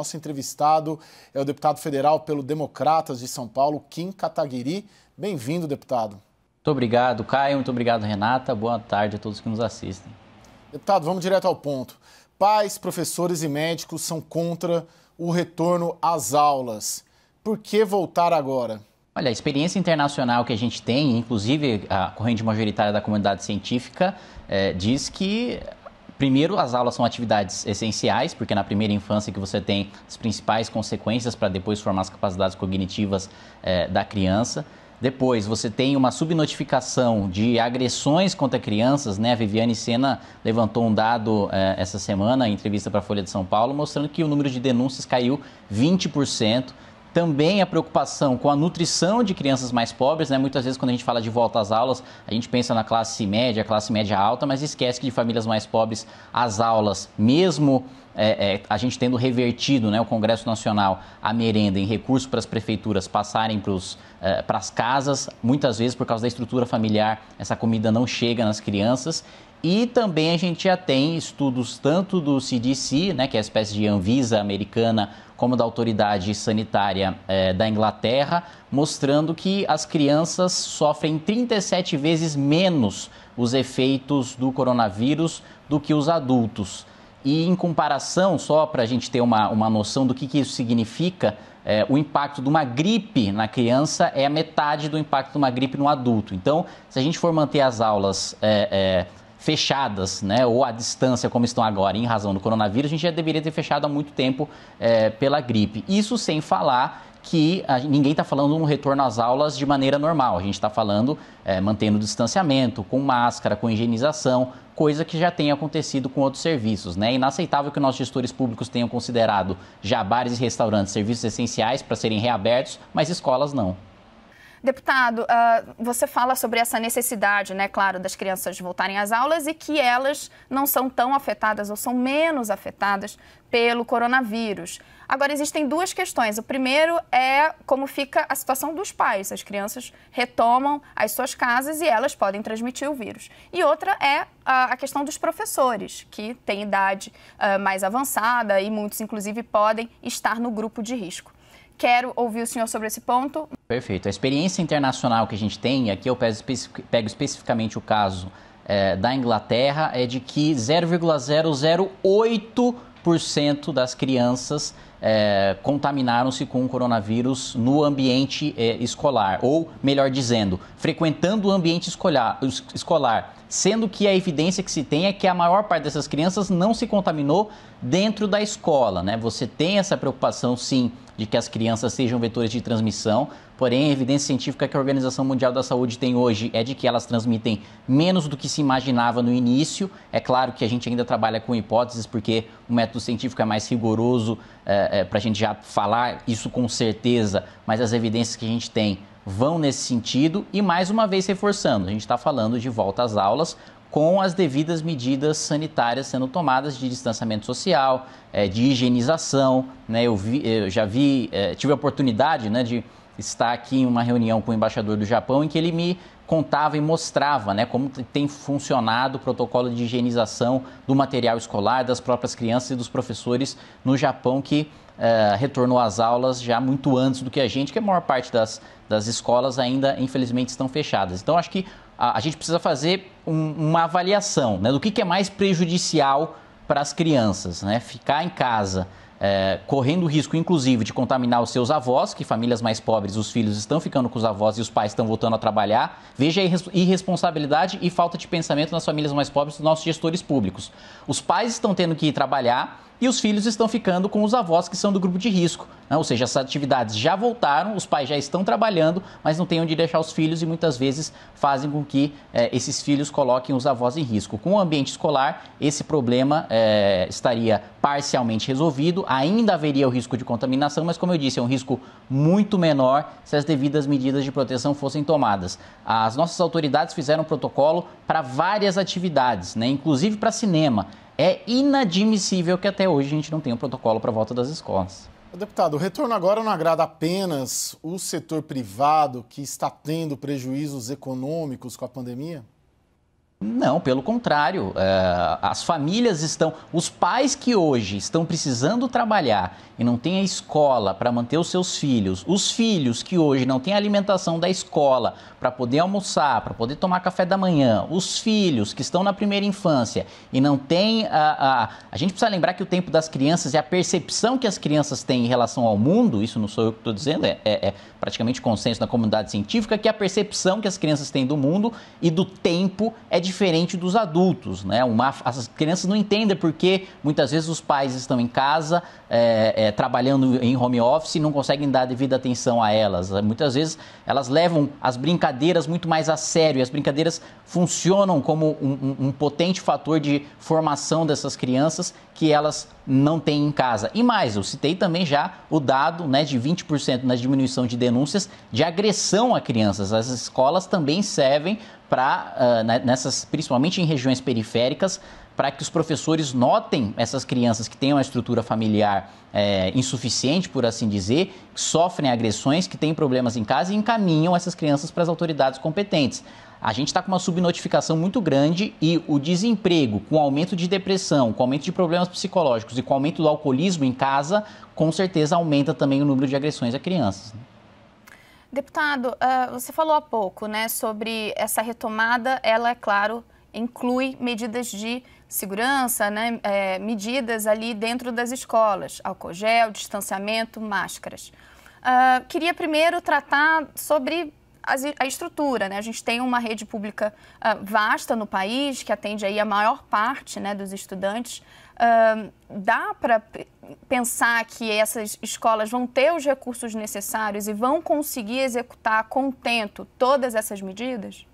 Nosso entrevistado é o deputado federal pelo Democratas de São Paulo, Kim Kataguiri. Bem-vindo, deputado. Muito obrigado, Caio. Muito obrigado, Renata. Boa tarde a todos que nos assistem. Deputado, vamos direto ao ponto. Pais, professores e médicos são contra o retorno às aulas. Por que voltar agora? Olha, a experiência internacional que a gente tem, inclusive a corrente majoritária da comunidade científica, é, diz que Primeiro, as aulas são atividades essenciais, porque na primeira infância que você tem as principais consequências para depois formar as capacidades cognitivas eh, da criança. Depois, você tem uma subnotificação de agressões contra crianças, né? A Viviane Sena levantou um dado eh, essa semana, em entrevista para a Folha de São Paulo, mostrando que o número de denúncias caiu 20% também a preocupação com a nutrição de crianças mais pobres, né? Muitas vezes quando a gente fala de volta às aulas, a gente pensa na classe média, classe média alta, mas esquece que de famílias mais pobres as aulas, mesmo é, é, a gente tendo revertido né, o Congresso Nacional a merenda em recurso para as prefeituras passarem para é, as casas, muitas vezes por causa da estrutura familiar, essa comida não chega nas crianças. E também a gente já tem estudos tanto do CDC, né, que é a espécie de Anvisa americana, como da autoridade sanitária é, da Inglaterra, mostrando que as crianças sofrem 37 vezes menos os efeitos do coronavírus do que os adultos. E em comparação, só para a gente ter uma, uma noção do que, que isso significa, é, o impacto de uma gripe na criança é a metade do impacto de uma gripe no adulto. Então, se a gente for manter as aulas. É, fechadas, né, ou à distância, como estão agora, em razão do coronavírus, a gente já deveria ter fechado há muito tempo é, pela gripe. Isso sem falar que a, ninguém está falando um retorno às aulas de maneira normal. A gente está falando é, mantendo o distanciamento, com máscara, com higienização, coisa que já tem acontecido com outros serviços. Né? É inaceitável que nossos gestores públicos tenham considerado já bares e restaurantes serviços essenciais para serem reabertos, mas escolas não. Deputado, uh, você fala sobre essa necessidade, né, claro, das crianças voltarem às aulas e que elas não são tão afetadas ou são menos afetadas pelo coronavírus. Agora, existem duas questões. O primeiro é como fica a situação dos pais. As crianças retomam as suas casas e elas podem transmitir o vírus. E outra é a questão dos professores, que têm idade ah, mais avançada e muitos, inclusive, podem estar no grupo de risco. Quero ouvir o senhor sobre esse ponto. Perfeito. A experiência internacional que a gente tem, aqui eu pego, pego especificamente o caso é, da Inglaterra, é de que 0,008% das crianças é, contaminaram-se com o coronavírus no ambiente é, escolar, ou melhor dizendo, frequentando o ambiente escolar, escolar, sendo que a evidência que se tem é que a maior parte dessas crianças não se contaminou dentro da escola. Né? Você tem essa preocupação, sim, de que as crianças sejam vetores de transmissão, porém a evidência científica que a Organização Mundial da Saúde tem hoje é de que elas transmitem menos do que se imaginava no início. É claro que a gente ainda trabalha com hipóteses, porque o método científico é mais rigoroso é, é, para a gente já falar isso com certeza, mas as evidências que a gente tem vão nesse sentido e mais uma vez reforçando, a gente está falando de volta às aulas com as devidas medidas sanitárias sendo tomadas de distanciamento social, eh, de higienização. Né? Eu, vi, eu já vi, eh, tive a oportunidade né, de estar aqui em uma reunião com o embaixador do Japão em que ele me contava e mostrava né, como tem funcionado o protocolo de higienização do material escolar, das próprias crianças e dos professores no Japão, que uh, retornou às aulas já muito antes do que a gente, que a maior parte das, das escolas ainda, infelizmente, estão fechadas. Então, acho que a, a gente precisa fazer um, uma avaliação né, do que, que é mais prejudicial para as crianças, né? Ficar em casa. É, correndo o risco, inclusive, de contaminar os seus avós, que famílias mais pobres, os filhos estão ficando com os avós e os pais estão voltando a trabalhar. Veja a irresponsabilidade e falta de pensamento nas famílias mais pobres dos nossos gestores públicos. Os pais estão tendo que ir trabalhar, e os filhos estão ficando com os avós que são do grupo de risco. Né? Ou seja, essas atividades já voltaram, os pais já estão trabalhando, mas não tem onde deixar os filhos e muitas vezes fazem com que é, esses filhos coloquem os avós em risco. Com o ambiente escolar, esse problema é, estaria parcialmente resolvido, ainda haveria o risco de contaminação, mas como eu disse, é um risco muito menor se as devidas medidas de proteção fossem tomadas. As nossas autoridades fizeram protocolo para várias atividades, né? inclusive para cinema. É inadmissível que até hoje a gente não tenha um protocolo para a volta das escolas. Deputado, o retorno agora não agrada apenas o setor privado que está tendo prejuízos econômicos com a pandemia? Não, pelo contrário. É, as famílias estão. Os pais que hoje estão precisando trabalhar e não têm a escola para manter os seus filhos, os filhos que hoje não têm a alimentação da escola para poder almoçar, para poder tomar café da manhã, os filhos que estão na primeira infância e não têm. A, a, a gente precisa lembrar que o tempo das crianças e a percepção que as crianças têm em relação ao mundo, isso não sou eu que estou dizendo, é, é, é praticamente consenso na comunidade científica, que a percepção que as crianças têm do mundo e do tempo é diferente diferente dos adultos, né? Uma, as crianças não entendem porque muitas vezes os pais estão em casa é, é, trabalhando em home office e não conseguem dar devida atenção a elas. Eh, muitas vezes elas levam as brincadeiras muito mais a sério e as brincadeiras funcionam como um, um, um potente fator de formação dessas crianças que elas não têm em casa. E mais, eu citei também já o dado né, de 20% na diminuição de denúncias de agressão a crianças. As escolas também servem para uh, ah, né, nessas, principalmente em regiões periféricas, para que os professores notem essas crianças que têm uma estrutura familiar é, insuficiente, por assim dizer, que sofrem agressões, que têm problemas em casa e encaminham essas crianças para as autoridades competentes. A gente está com uma subnotificação muito grande e o desemprego, com o aumento de depressão, com o aumento de problemas psicológicos e com o aumento do alcoolismo em casa, com certeza aumenta também o número de agressões a crianças. Né? Deputado, uh, você falou há pouco né, sobre essa retomada, ela, é claro, inclui medidas de segurança, né, é, medidas ali dentro das escolas, álcool gel, distanciamento, máscaras. Uh, queria primeiro tratar sobre a estrutura, né? A gente tem uma rede pública uh, vasta no país que atende aí a maior parte, né, dos estudantes dá para pensar que essas escolas vão ter os recursos necessários e vão conseguir executar contento todas essas medidas?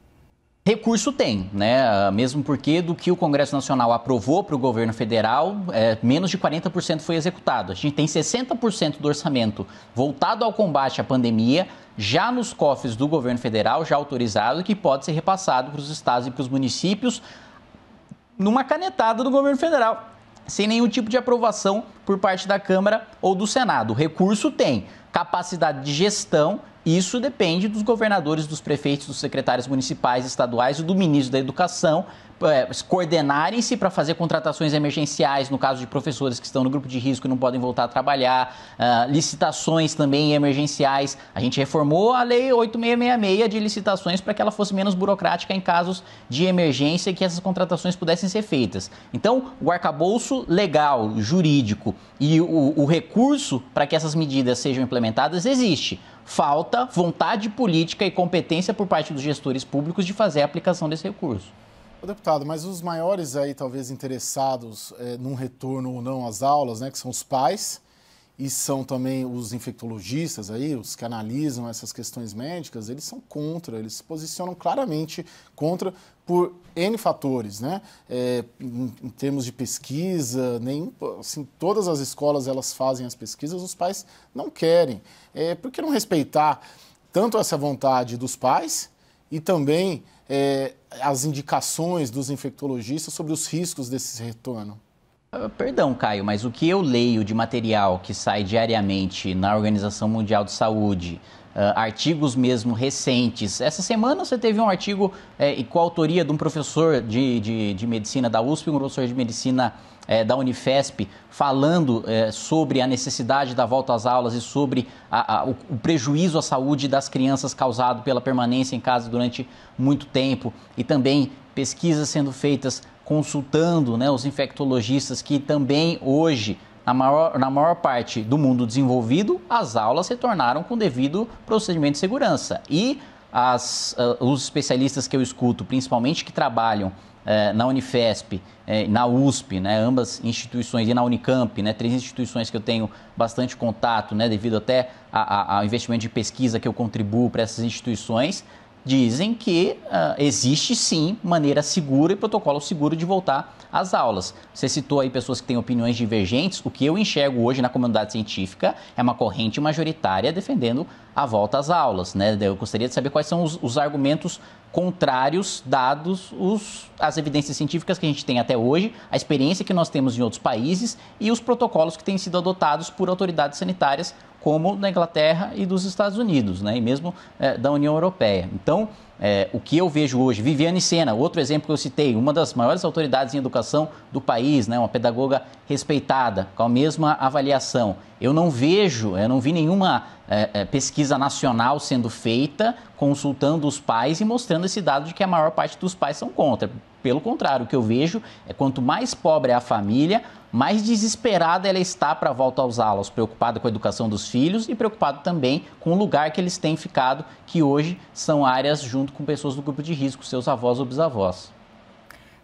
Recurso tem, né? Ah, mesmo porque do que o Congresso Nacional aprovou para o governo federal, é, menos de 40% foi executado. A gente tem 60% do orçamento voltado ao combate à pandemia já nos cofres do governo federal, já autorizado, que pode ser repassado para os estados e para os municípios numa canetada do governo federal sem nenhum tipo de aprovação por parte da Câmara ou do Senado. O recurso tem capacidade de gestão isso depende dos governadores, dos prefeitos, dos secretários municipais, estaduais e do ministro da Educação é, coordenarem-se para fazer contratações emergenciais, no caso de professores que estão no grupo de risco e não podem voltar a trabalhar, uh, licitações também emergenciais. A gente reformou a lei 8666 de licitações para que ela fosse menos burocrática em casos de emergência e que essas contratações pudessem ser feitas. Então, o arcabouço legal, jurídico e o, o recurso para que essas medidas sejam implementadas existe falta vontade política e competência por parte dos gestores públicos de fazer a aplicação desse recurso. Deputado, mas os maiores aí talvez interessados é, num retorno ou não às aulas, né, que são os pais, e são também os infectologistas aí, os que analisam essas questões médicas, eles são contra, eles se posicionam claramente contra por N fatores, né? É, em, em, termos de pesquisa, nem, assim, todas as escolas elas fazem as pesquisas, os pais não querem. É, por que não respeitar tanto essa vontade dos pais e também é, as indicações dos infectologistas sobre os riscos desse retorno? Ah, perdão, Caio, mas o que eu leio de material que sai diariamente na Organização Mundial de Saúde, ah, artigos mesmo recentes. Essa semana você teve um artigo é, com a autoria de um professor de, de, de medicina da USP, um professor de medicina é, da Unifesp falando é, sobre a necessidade da volta às aulas e sobre a, a, o, o, prejuízo à saúde das crianças causado pela permanência em casa durante muito tempo e também pesquisas sendo feitas consultando né, os infectologistas que também hoje na maior, na maior parte do mundo desenvolvido, as aulas se tornaram com devido procedimento de segurança. E as, uh, os especialistas que eu escuto, principalmente que trabalham eh, na Unifesp, eh, na USP, né, ambas instituições, e na Unicamp, né, três instituições que eu tenho bastante contato, né, devido até a, ao investimento de pesquisa que eu contribuo para essas instituições, dizem que uh, existe sim maneira segura e protocolo seguro de voltar às aulas. Você citou aí pessoas que têm opiniões divergentes. O que eu enxergo hoje na comunidade científica é uma corrente majoritária defendendo a volta às aulas. Né? Eu gostaria de saber quais são os, os argumentos contrários, dados os, as evidências científicas que a gente tem até hoje, a experiência que nós temos em outros países e os protocolos que têm sido adotados por autoridades sanitárias como da Inglaterra e dos Estados Unidos, né? e mesmo é, da União Europeia. Então, é, o que eu vejo hoje, Viviane Sena, outro exemplo que eu citei, uma das maiores autoridades em educação do país, né, uma pedagoga respeitada, com a mesma avaliação. Eu não vejo, eu não vi nenhuma é, é pesquisa nacional sendo feita, consultando os pais e mostrando esse dado de que a maior parte dos pais são contra. Pelo contrário, o que eu vejo é quanto mais pobre é a família, mais desesperada ela está para a volta aos alas, preocupada com a educação dos filhos e preocupada também com o lugar que eles têm ficado, que hoje são áreas junto com pessoas do grupo de risco, seus avós ou bisavós.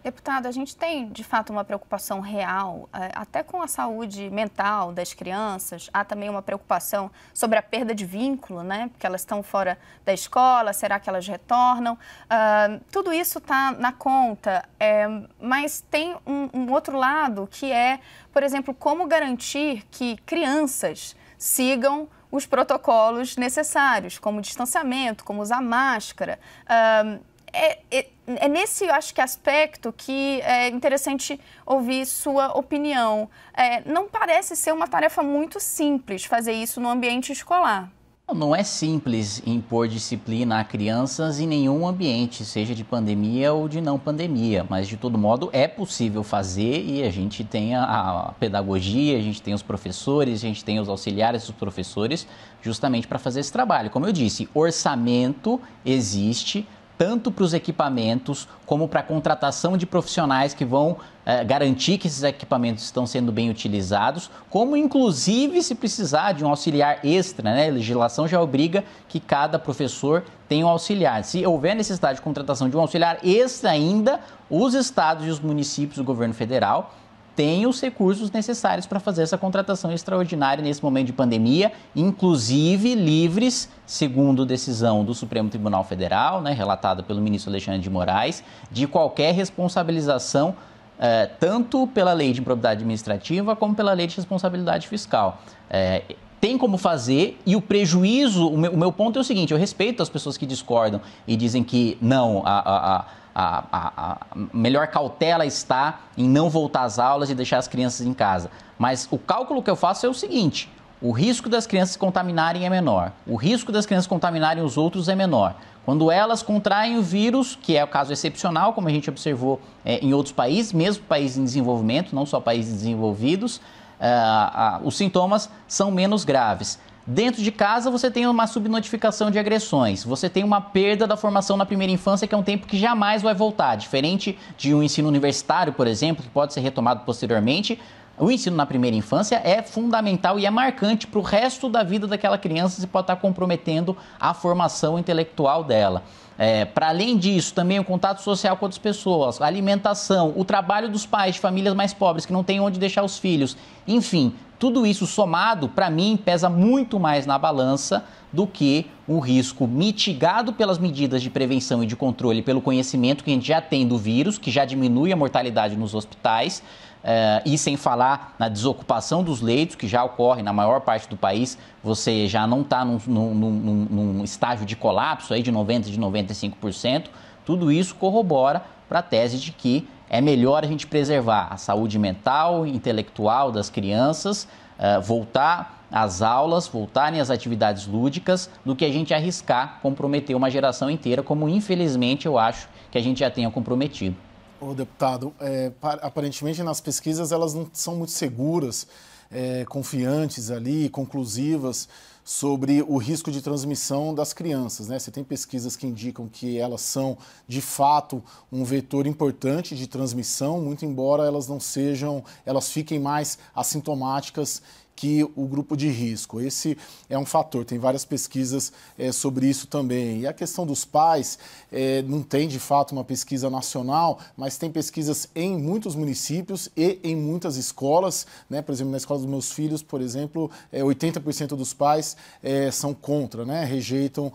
Deputado, a gente tem de fato uma preocupação real, eh, até com a saúde mental das crianças. Há também uma preocupação sobre a perda de vínculo, né? Porque elas estão fora da escola, será que elas retornam? Uh, tudo isso está na conta, é, mas tem um, um outro lado que é, por exemplo, como garantir que crianças sigam os protocolos necessários, como distanciamento, como usar máscara. Uh, é, é, é, nesse, acho que, aspecto que é interessante ouvir sua opinião. É, não parece ser uma tarefa muito simples fazer isso no ambiente escolar. Não é simples impor disciplina a crianças em nenhum ambiente, seja de pandemia ou de não pandemia, mas de todo modo é possível fazer e a gente tem a, pedagogia, a gente tem os professores, a gente tem os auxiliares dos professores justamente para fazer esse trabalho. Como eu disse, orçamento existe tanto para os equipamentos como para a contratação de profissionais que vão eh, garantir que esses equipamentos estão sendo bem utilizados, como inclusive se precisar de um auxiliar extra, né? A legislação já obriga que cada professor tenha um auxiliar. Se houver necessidade de contratação de um auxiliar extra ainda, os estados e os municípios, o governo federal, tem os recursos necessários para fazer essa contratação extraordinária nesse momento de pandemia, inclusive livres, segundo decisão do Supremo Tribunal Federal, né, relatada pelo ministro Alexandre de Moraes, de qualquer responsabilização. Eh, tanto pela lei de improbidade administrativa como pela lei de responsabilidade fiscal. Eh, tem como fazer e o prejuízo, o meu, o meu, ponto é o seguinte: eu respeito as pessoas que discordam e dizem que não, a, a, a a, a, a, melhor cautela está em não voltar às aulas e deixar as crianças em casa. Mas o cálculo que eu faço é o seguinte: o risco das crianças contaminarem é menor, o risco das crianças contaminarem os outros é menor. Quando elas contraem o vírus, que é o caso excepcional, como a gente observou é, em outros países, mesmo países em desenvolvimento, não só países desenvolvidos, uh, uh, os sintomas são menos graves. Dentro de casa, você tem uma subnotificação de agressões, você tem uma perda da formação na primeira infância, que é um tempo que jamais vai voltar. Diferente de um ensino universitário, por exemplo, que pode ser retomado posteriormente, o ensino na primeira infância é fundamental e é marcante para o resto da vida daquela criança e pode estar comprometendo a formação intelectual dela. É, para além disso, também o contato social com outras pessoas, a alimentação, o trabalho dos pais de famílias mais pobres que não têm onde deixar os filhos. Enfim, tudo isso somado, para mim, pesa muito mais na balança do que o risco mitigado pelas medidas de prevenção e de controle, pelo conhecimento que a gente já tem do vírus, que já diminui a mortalidade nos hospitais, é, e sem falar na desocupação dos leitos, que já ocorre na maior parte do país, você já não está num, num, num, num, estágio de colapso aí de 90%, de 95%, tudo isso corrobora para a tese de que é melhor a gente preservar a saúde mental e intelectual das crianças, é, voltar às aulas, voltarem às atividades lúdicas, do que a gente arriscar comprometer uma geração inteira, como infelizmente eu acho que a gente já tenha comprometido. O deputado, é, aparentemente nas pesquisas elas não são muito seguras, é, confiantes ali, conclusivas sobre o risco de transmissão das crianças. Né? Você tem pesquisas que indicam que elas são, de fato, um vetor importante de transmissão, muito embora elas não sejam, elas fiquem mais assintomáticas que o grupo de risco. Esse é um fator, tem várias pesquisas é, sobre isso também. E a questão dos pais, é, não tem de fato uma pesquisa nacional, mas tem pesquisas em muitos municípios e em muitas escolas. Né? Por exemplo, na escola dos meus filhos, por exemplo, é, eh, 80% dos pais são contra, né? rejeitam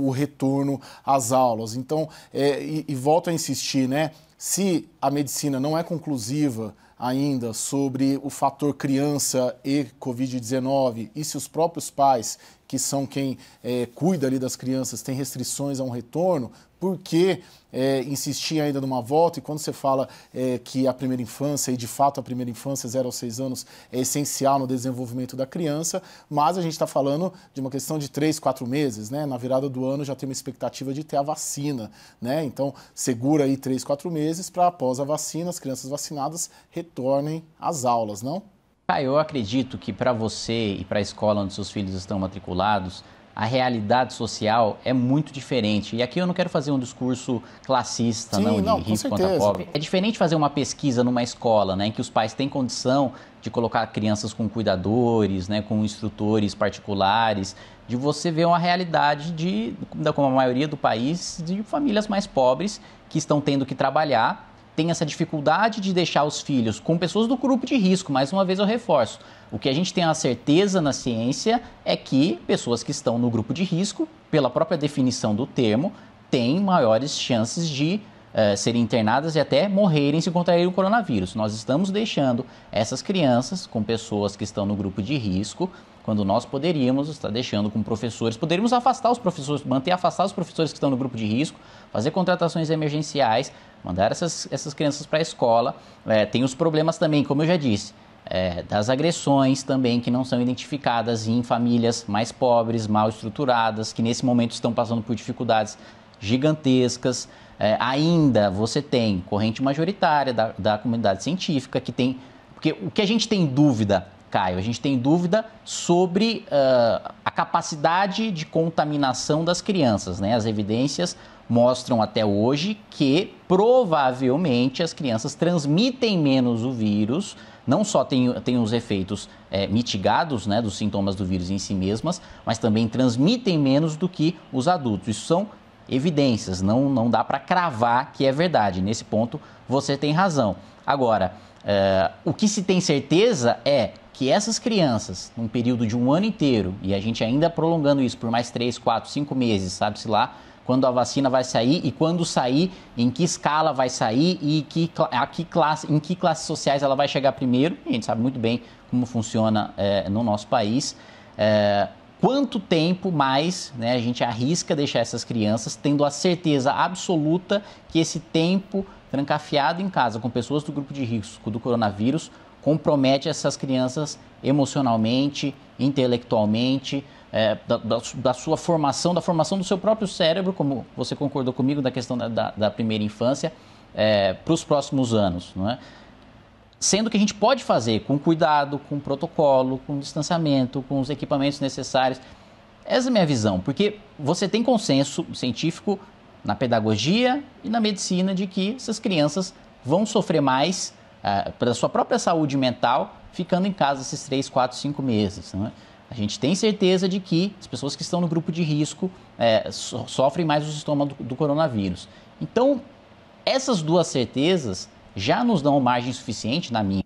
o retorno às aulas. Então, e, e volto a insistir, né? se a medicina não é conclusiva, ainda sobre o fator criança e Covid-19 e se os próprios pais que são quem é, cuida ali das crianças, tem restrições a um retorno, por que é, insistir ainda numa volta? E quando você fala é, que a primeira infância, e de fato a primeira infância, 0 aos 6 anos, é essencial no desenvolvimento da criança, mas a gente está falando de uma questão de 3, 4 meses, né? Na virada do ano já tem uma expectativa de ter a vacina, né? Então, segura aí 3, 4 meses para após a vacina, as crianças vacinadas retornem às aulas, não? Ah, eu acredito que para você e para a escola onde seus filhos estão matriculados, a realidade social é muito diferente. E aqui eu não quero fazer um discurso classista, Sim, não, de não, rico contra pobre. É diferente fazer uma pesquisa numa escola, né, em que os pais têm condição de colocar crianças com cuidadores, né, com instrutores particulares, de você ver uma realidade de, como a maioria do país, de famílias mais pobres que estão tendo que trabalhar tem essa dificuldade de deixar os filhos com pessoas do grupo de risco, mais uma vez eu reforço. O que a gente tem a certeza na ciência é que pessoas que estão no grupo de risco, pela própria definição do termo, têm maiores chances de uh, serem internadas e até morrerem se contraírem o coronavírus. Nós estamos deixando essas crianças com pessoas que estão no grupo de risco quando nós poderíamos estar deixando com professores, poderíamos afastar os professores, manter afastados os professores que estão no grupo de risco, fazer contratações emergenciais, mandar essas, essas crianças para a escola. É, tem os problemas também, como eu já disse, é, das agressões também que não são identificadas em famílias mais pobres, mal estruturadas, que nesse momento estão passando por dificuldades gigantescas. É, ainda você tem corrente majoritária da, da comunidade científica que tem. Porque o que a gente tem dúvida Caio? A gente tem dúvida sobre uh, a capacidade de contaminação das crianças, né? As evidências mostram até hoje que provavelmente as crianças transmitem menos o vírus, não só tem, tem os efeitos é, mitigados né, dos sintomas do vírus em si mesmas, mas também transmitem menos do que os adultos. Isso são evidências, não, não dá para cravar que é verdade. Nesse ponto você tem razão. Agora, eh, o que se tem certeza é que essas crianças, num período de um ano inteiro, e a gente ainda prolongando isso por mais 3, 4, 5 meses, sabe-se lá, quando a vacina vai sair e quando sair, em que escala vai sair e que, a que classe, em que classes sociais ela vai chegar primeiro. a gente sabe muito bem como funciona é, no nosso país. É, quanto tempo mais né, a gente arrisca deixar essas crianças, tendo a certeza absoluta que esse tempo trancafiado em casa com pessoas do grupo de risco do coronavírus compromete essas crianças emocionalmente, intelectualmente, é, da, da, da, sua formação, da formação do seu próprio cérebro, como você concordou comigo da questão da, da primeira infância, é, para os próximos anos. Não é? Sendo que a gente pode fazer com cuidado, com protocolo, com distanciamento, com os equipamentos necessários. Essa é a minha visão, porque você tem consenso científico na pedagogia e na medicina de que essas crianças vão sofrer mais ah, para a sua própria saúde mental, ficando em casa esses 3, 4, 5 meses. Né? A gente tem certeza de que as pessoas que estão no grupo de risco é, so, sofrem mais o estômago do, do coronavírus. Então, essas duas certezas já nos dão margem suficiente, na minha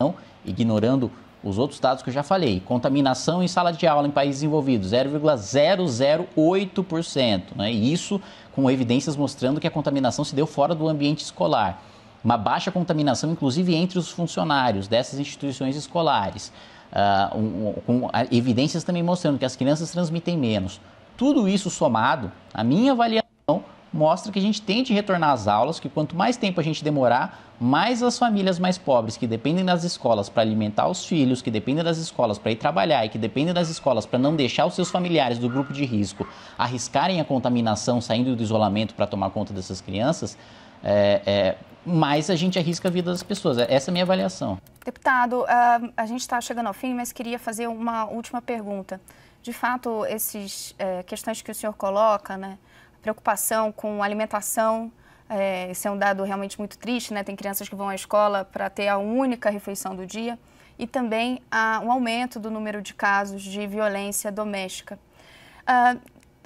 opinião, ignorando os outros dados que eu já falei. Contaminação em sala de aula em países envolvidos, 0,008%. Né? Isso com evidências mostrando que a contaminação se deu fora do ambiente escolar uma baixa contaminação, inclusive entre os funcionários dessas instituições escolares, uh, um, com evidências também mostrando que as crianças transmitem menos. Tudo isso somado, a minha avaliação mostra que a gente tente retornar às aulas, que quanto mais tempo a gente demorar, mais as famílias mais pobres que dependem das escolas para alimentar os filhos, que dependem das escolas para ir trabalhar e que dependem das escolas para não deixar os seus familiares do grupo de risco arriscarem a contaminação saindo do isolamento para tomar conta dessas crianças, é, é, mais a gente arrisca a vida das pessoas. É, essa é a minha avaliação. Deputado, ah, a gente está chegando ao fim, mas queria fazer uma última pergunta. De fato, essas é, eh, questões que o senhor coloca, né, preocupação com alimentação, é, é um dado realmente muito triste, né? Tem crianças que vão à escola para ter a única refeição do dia e também há um aumento do número de casos de violência doméstica. Uh,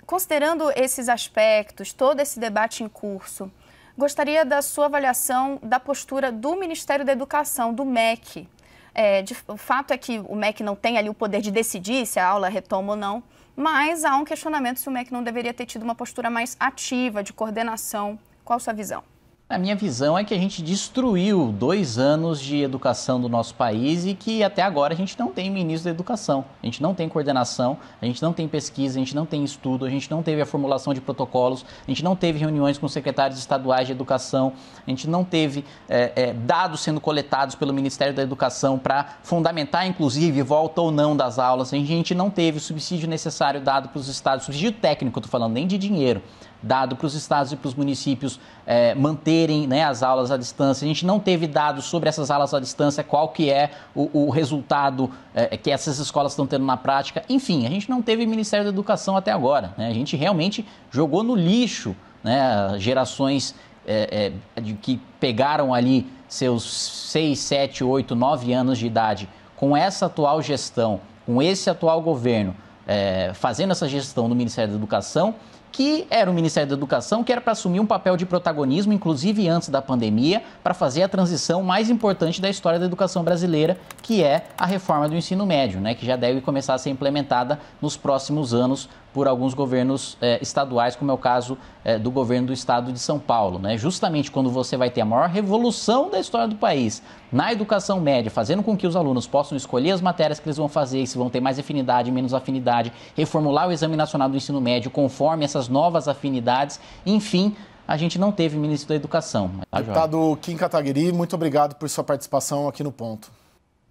considerando esses aspectos, todo esse debate em curso, Gostaria da sua avaliação da postura do Ministério da Educação, do MEC. É, de, o fato é que o MEC não tem ali o poder de decidir se a aula retoma ou não, mas há um questionamento se o MEC não deveria ter tido uma postura mais ativa, de coordenação. Qual a sua visão? A minha visão é que a gente destruiu dois anos de educação do nosso país e que até agora a gente não tem ministro da educação, a gente não tem coordenação, a gente não tem pesquisa, a gente não tem estudo, a gente não teve a formulação de protocolos, a gente não teve reuniões com secretários estaduais de educação, a gente não teve é, é, dados sendo coletados pelo Ministério da Educação para fundamentar, inclusive, volta ou não das aulas, a gente não teve o subsídio necessário dado para os estados, subsídio técnico, estou falando nem de dinheiro, dado para os estados e para os municípios é, manterem né, as aulas à distância. A gente não teve dados sobre essas aulas à distância, qual que é o, o resultado é, é que essas escolas estão tendo na prática. Enfim, a gente não teve Ministério da Educação até agora. Né? A gente realmente jogou no lixo né, gerações é, é de, que pegaram ali seus 6, 7, 8, 9 anos de idade com essa atual gestão, com esse atual governo, é, fazendo essa gestão do Ministério da Educação que era o Ministério da Educação, que era para assumir um papel de protagonismo, inclusive antes da pandemia, para fazer a transição mais importante da história da educação brasileira, que é a reforma do ensino médio, né, que já deve começar a ser implementada nos próximos anos por alguns governos eh, estaduais, como é o caso eh, do governo do estado de São Paulo. Né? Justamente quando você vai ter a maior revolução da história do país na educação média, fazendo com que os alunos possam escolher as matérias que eles vão fazer, se vão ter mais afinidade, menos afinidade, reformular o exame nacional do ensino médio conforme essas novas afinidades, enfim, a gente não teve ministro da Educação. Tá Deputado Kim Kataguiri, muito obrigado por sua participação aqui no Ponto.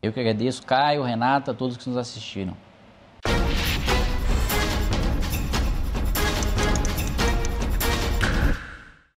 Eu que agradeço, Caio, Renata, todos que nos assistiram.